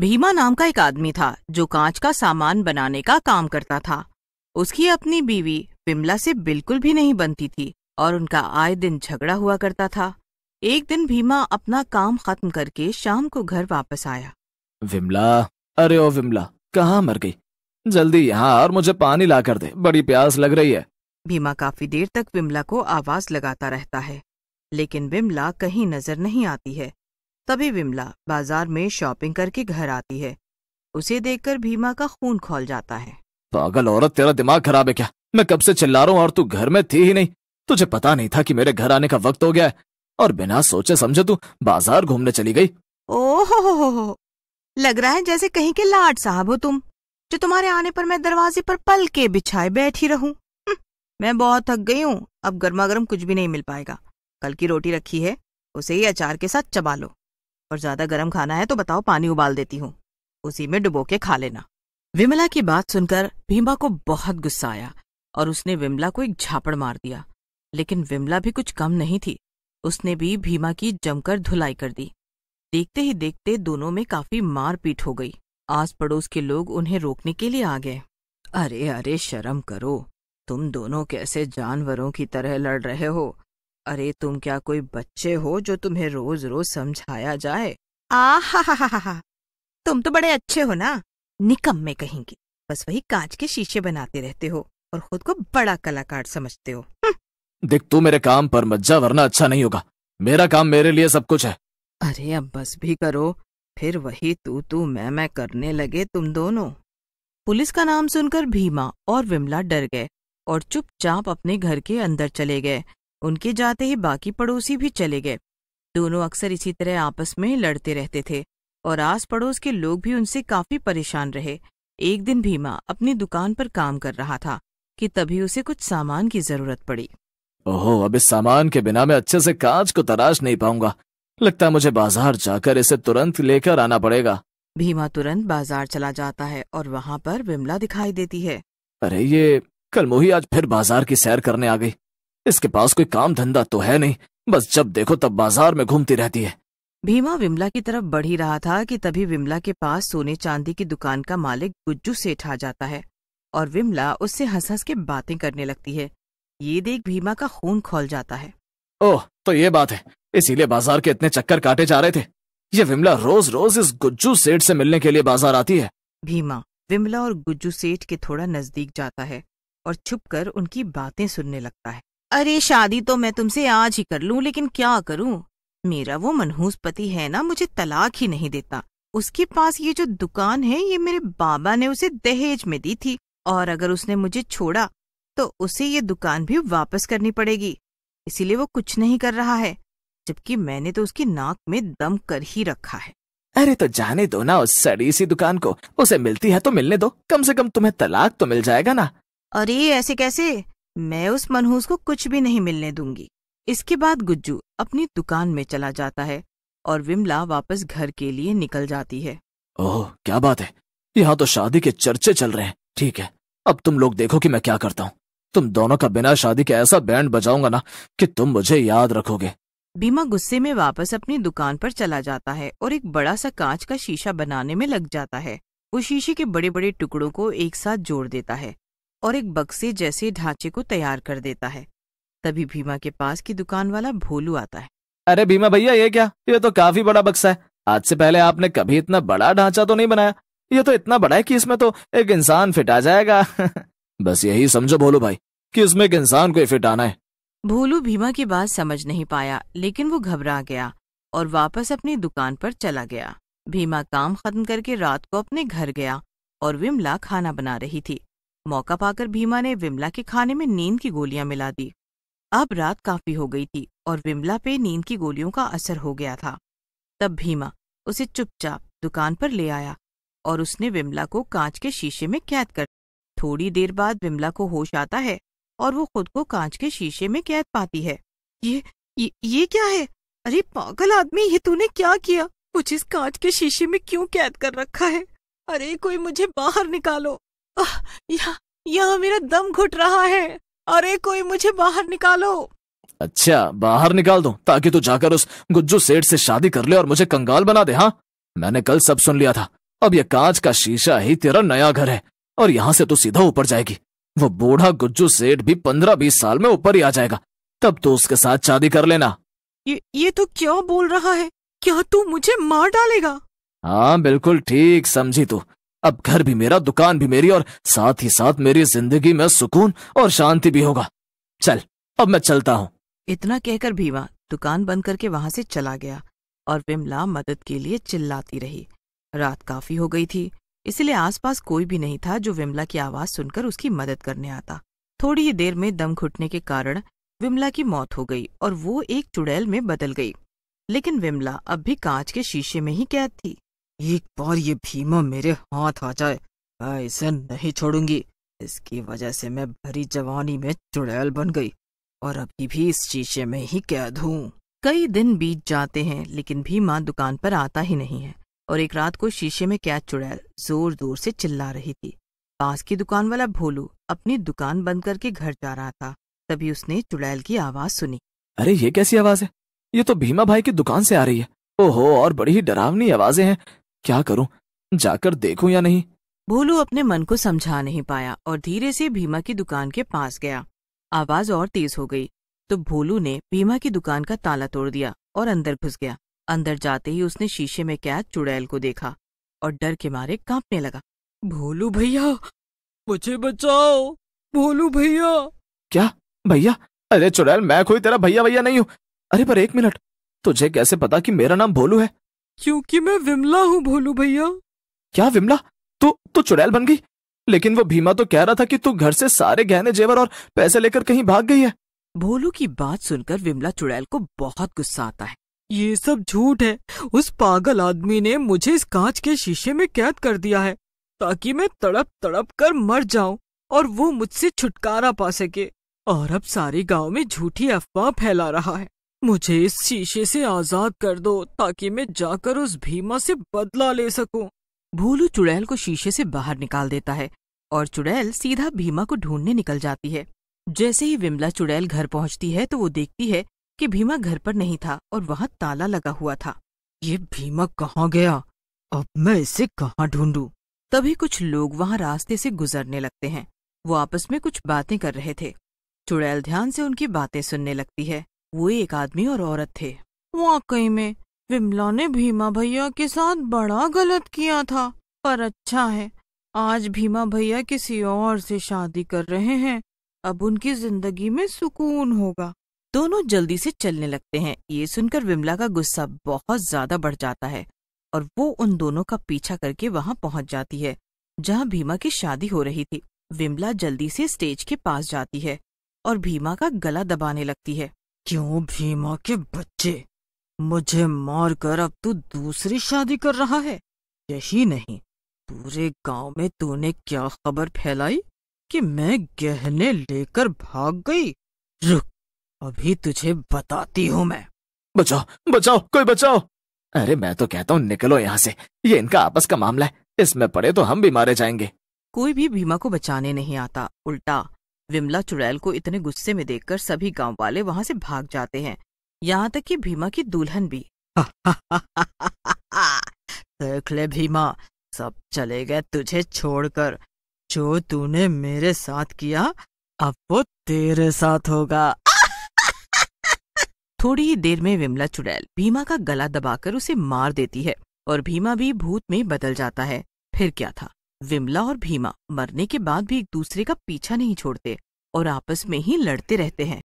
भीमा नाम का एक आदमी था जो कांच का सामान बनाने का काम करता था उसकी अपनी बीवी विमला से बिल्कुल भी नहीं बनती थी और उनका आए दिन झगड़ा हुआ करता था एक दिन भीमा अपना काम खत्म करके शाम को घर वापस आया विमला अरे ओ विमला कहाँ मर गई जल्दी यहाँ और मुझे पानी ला कर दे बड़ी प्यास लग रही है भीमा काफी देर तक विमला को आवाज लगाता रहता है लेकिन विमला कहीं नजर नहीं आती है तभी विमला बाजार में शॉपिंग करके घर आती है उसे देखकर भीमा का खून खोल जाता है पागल औरत तेरा दिमाग खराब है क्या मैं कब से चिल्ला रहा हूँ और तू घर में थी ही नहीं तुझे पता नहीं था कि मेरे घर आने का वक्त हो गया है और बिना सोचे समझे तू बाजार घूमने चली गई ओहो लग रहा है जैसे कहीं के लाड साहब हो तुम जो तुम्हारे आने पर मैं दरवाजे पर पल के बिछाए बैठी रहूं हम्म, मैं बहुत थक गई हूँ अब गर्मा गर्म कुछ भी नहीं मिल पाएगा कल की रोटी रखी है उसे ही अचार के साथ चबा लो और ज्यादा गर्म खाना है तो बताओ पानी उबाल देती हूँ उसी में डुबो के खा लेना विमला की बात सुनकर भीमा को बहुत गुस्सा आया और उसने विमला को एक झापड़ मार दिया लेकिन विमला भी कुछ कम नहीं थी उसने भी भीमा की जमकर धुलाई कर दी देखते ही देखते दोनों में काफी मारपीट हो गई आस पड़ोस के लोग उन्हें रोकने के लिए आ गए अरे अरे शर्म करो तुम दोनों कैसे जानवरों की तरह लड़ रहे हो अरे तुम क्या कोई बच्चे हो जो तुम्हें रोज रोज समझाया जाए हा तुम तो बड़े अच्छे हो ना निकम में कहेंगे बस वही कांच के शीशे बनाते रहते हो और खुद को बड़ा कलाकार समझते हो हम्म। देख तू मेरे काम पर मज्जा वरना अच्छा नहीं होगा मेरा काम मेरे लिए सब कुछ है अरे अब बस भी करो फिर वही तू तू मैं मैं करने लगे तुम दोनों पुलिस का नाम सुनकर भीमा और विमला डर गए और चुपचाप अपने घर के अंदर चले गए उनके जाते ही बाकी पड़ोसी भी चले गए दोनों अक्सर इसी तरह आपस में लड़ते रहते थे और आस पड़ोस के लोग भी उनसे काफी परेशान रहे एक दिन भीमा अपनी दुकान पर काम कर रहा था कि तभी उसे कुछ सामान की जरूरत पड़ी ओहो अब इस सामान के बिना मैं अच्छे से कांच को तराश नहीं पाऊंगा लगता है मुझे बाजार जाकर इसे तुरंत लेकर आना पड़ेगा भीमा तुरंत बाजार चला जाता है और वहाँ पर विमला दिखाई देती है अरे ये कल मोही आज फिर बाजार की सैर करने आ गई इसके पास कोई काम धंधा तो है नहीं बस जब देखो तब बाजार में घूमती रहती है भीमा विमला की तरफ बढ़ ही रहा था कि तभी विमला के पास सोने चांदी की दुकान का मालिक गुज्जू सेठ आ जाता है और विमला उससे हंस हंस के बातें करने लगती है ये देख भीमा का खून खोल जाता है ओह तो ये बात है इसीलिए बाजार के इतने चक्कर काटे जा रहे थे ये विमला रोज रोज इस गुज्जू सेठ से मिलने के लिए बाजार आती है भीमा विमला और गुज्जू सेठ के थोड़ा नजदीक जाता है और छुप कर उनकी बातें सुनने लगता है अरे शादी तो मैं तुमसे आज ही कर लूं लेकिन क्या करूं मेरा वो मनहूस पति है ना मुझे तलाक ही नहीं देता उसके पास ये जो दुकान है ये मेरे बाबा ने उसे दहेज में दी थी और अगर उसने मुझे छोड़ा तो उसे ये दुकान भी वापस करनी पड़ेगी इसीलिए वो कुछ नहीं कर रहा है जबकि मैंने तो उसकी नाक में दम कर ही रखा है अरे तो जाने दो ना उस सड़ी सी दुकान को उसे मिलती है तो मिलने दो कम से कम तुम्हें तलाक तो मिल जाएगा ना अरे ऐसे कैसे मैं उस मनहूस को कुछ भी नहीं मिलने दूंगी इसके बाद गुज्जू अपनी दुकान में चला जाता है और विमला वापस घर के लिए निकल जाती है ओह क्या बात है यहाँ तो शादी के चर्चे चल रहे हैं ठीक है अब तुम लोग देखो कि मैं क्या करता हूँ तुम दोनों का बिना शादी के ऐसा बैंड बजाऊंगा ना कि तुम मुझे याद रखोगे बीमा गुस्से में वापस अपनी दुकान पर चला जाता है और एक बड़ा सा कांच का शीशा बनाने में लग जाता है वो शीशे के बड़े बड़े टुकड़ों को एक साथ जोड़ देता है और एक बक्से जैसे ढांचे को तैयार कर देता है तभी भीमा के पास की दुकान वाला भोलू आता है अरे भीमा भैया ये क्या ये तो काफी बड़ा बक्सा है आज से पहले आपने कभी इतना बड़ा ढांचा तो नहीं बनाया ये तो इतना बड़ा है कि इसमें तो एक इंसान फिट आ जाएगा बस यही समझो भोलू भाई कि इसमें एक इंसान को फिट आना है भोलू भीमा की बात समझ नहीं पाया लेकिन वो घबरा गया और वापस अपनी दुकान पर चला गया भीमा काम खत्म करके रात को अपने घर गया और विमला खाना बना रही थी मौका पाकर भीमा ने विमला के खाने में नींद की गोलियां मिला दी अब रात काफी हो गई थी और विमला पे नींद की गोलियों का असर हो गया था तब भीमा उसे चुपचाप दुकान पर ले आया और उसने विमला को कांच के शीशे में कैद कर थोड़ी देर बाद विमला को होश आता है और वो खुद को कांच के शीशे में कैद पाती है ये ये, ये क्या है अरे पागल आदमी ये तूने क्या किया कुछ इस कांच के शीशे में क्यों कैद कर रखा है अरे कोई मुझे बाहर निकालो यहाँ मेरा दम घुट रहा है अरे कोई मुझे बाहर निकालो अच्छा बाहर निकाल दो ताकि तू जाकर उस गुज्जू सेठ से शादी कर ले और मुझे कंगाल बना दे हाँ मैंने कल सब सुन लिया था अब यह कांच का शीशा ही तेरा नया घर है और यहाँ से तू सीधा ऊपर जाएगी वो बूढ़ा गुज्जू सेठ भी पंद्रह बीस साल में ऊपर ही आ जाएगा तब तो उसके साथ शादी कर लेना ये ये तो क्या बोल रहा है क्या तू मुझे मार डालेगा हाँ बिल्कुल ठीक समझी तू अब घर भी मेरा दुकान भी मेरी और साथ ही साथ मेरी जिंदगी में सुकून और शांति भी होगा चल अब मैं चलता हूँ इतना कहकर भीमा दुकान बंद करके वहां से चला गया और विमला मदद के लिए चिल्लाती रही रात काफी हो गई थी इसलिए आसपास कोई भी नहीं था जो विमला की आवाज सुनकर उसकी मदद करने आता थोड़ी ही देर में दम घुटने के कारण विमला की मौत हो गई और वो एक चुड़ैल में बदल गई लेकिन विमला अब भी कांच के शीशे में ही कैद थी एक बार ये भीमा मेरे हाथ आ जाए मैं इसे नहीं छोड़ूंगी इसकी वजह से मैं भरी जवानी में चुड़ैल बन गई और अभी भी इस शीशे में ही कैद हूँ कई दिन बीत जाते हैं लेकिन भीमा दुकान पर आता ही नहीं है और एक रात को शीशे में कैद चुड़ैल जोर जोर से चिल्ला रही थी पास की दुकान वाला भोलू अपनी दुकान बंद करके घर जा रहा था तभी उसने चुड़ैल की आवाज सुनी अरे ये कैसी आवाज है ये तो भीमा भाई की दुकान से आ रही है ओहो और बड़ी ही डरावनी आवाजें हैं क्या करूं जाकर देखूं या नहीं भोलू अपने मन को समझा नहीं पाया और धीरे से भीमा की दुकान के पास गया आवाज और तेज हो गई तो भोलू ने भीमा की दुकान का ताला तोड़ दिया और अंदर घुस गया अंदर जाते ही उसने शीशे में कैद चुड़ैल को देखा और डर के मारे कांपने लगा भोलू भैया मुझे बचाओ भोलू भैया क्या भैया अरे चुड़ैल मैं कोई तेरा भैया भैया नहीं हूँ अरे पर एक मिनट तुझे कैसे पता कि मेरा नाम भोलू है क्योंकि मैं विमला हूँ भोलू भैया क्या विमला तो तो चुड़ैल बन गई लेकिन वो भीमा तो कह रहा था कि तू घर से सारे गहने जेवर और पैसे लेकर कहीं भाग गई है भोलू की बात सुनकर विमला चुड़ैल को बहुत गुस्सा आता है ये सब झूठ है उस पागल आदमी ने मुझे इस कांच के शीशे में कैद कर दिया है ताकि मैं तड़प तड़प कर मर जाऊं और वो मुझसे छुटकारा पा सके और अब सारे गांव में झूठी अफवाह फैला रहा है मुझे इस शीशे से आजाद कर दो ताकि मैं जाकर उस भीमा से बदला ले सकूं। भोलू चुड़ैल को शीशे से बाहर निकाल देता है और चुड़ैल सीधा भीमा को ढूंढने निकल जाती है जैसे ही विमला चुड़ैल घर पहुंचती है तो वो देखती है कि भीमा घर पर नहीं था और वहां ताला लगा हुआ था ये भीमा कहाँ गया अब मैं इसे कहाँ ढूंढू तभी कुछ लोग वहां रास्ते से गुजरने लगते हैं वो आपस में कुछ बातें कर रहे थे चुड़ैल ध्यान से उनकी बातें सुनने लगती है वो एक आदमी और औरत थे वाकई में विमला ने भीमा भैया के साथ बड़ा गलत किया था पर अच्छा है आज भीमा भैया किसी और से शादी कर रहे हैं अब उनकी जिंदगी में सुकून होगा दोनों जल्दी से चलने लगते हैं ये सुनकर विमला का गुस्सा बहुत ज्यादा बढ़ जाता है और वो उन दोनों का पीछा करके वहां पहुंच जाती है जहां भीमा की शादी हो रही थी विमला जल्दी से स्टेज के पास जाती है और भीमा का गला दबाने लगती है क्यों भीमा के बच्चे मुझे मारकर अब तू दूसरी शादी कर रहा है यही नहीं पूरे गांव में तूने क्या खबर फैलाई कि मैं गहने लेकर भाग गई रुक अभी तुझे बताती हूँ मैं बचाओ बचाओ कोई बचाओ अरे मैं तो कहता हूँ निकलो यहाँ से ये इनका आपस का मामला है इसमें पड़े तो हम भी मारे जाएंगे कोई भी भीमा को बचाने नहीं आता उल्टा विमला चुड़ैल को इतने गुस्से में देखकर सभी गांव वाले वहां से भाग जाते हैं यहाँ तक कि भीमा की दुल्हन भी देख ले भीमा सब चले गए तुझे छोड़कर जो तूने मेरे साथ किया अब वो तेरे साथ होगा थोड़ी ही देर में विमला चुड़ैल भीमा का गला दबाकर उसे मार देती है और भीमा भी भूत में बदल जाता है फिर क्या था विमला और भीमा मरने के बाद भी एक दूसरे का पीछा नहीं छोड़ते और आपस में ही लड़ते रहते हैं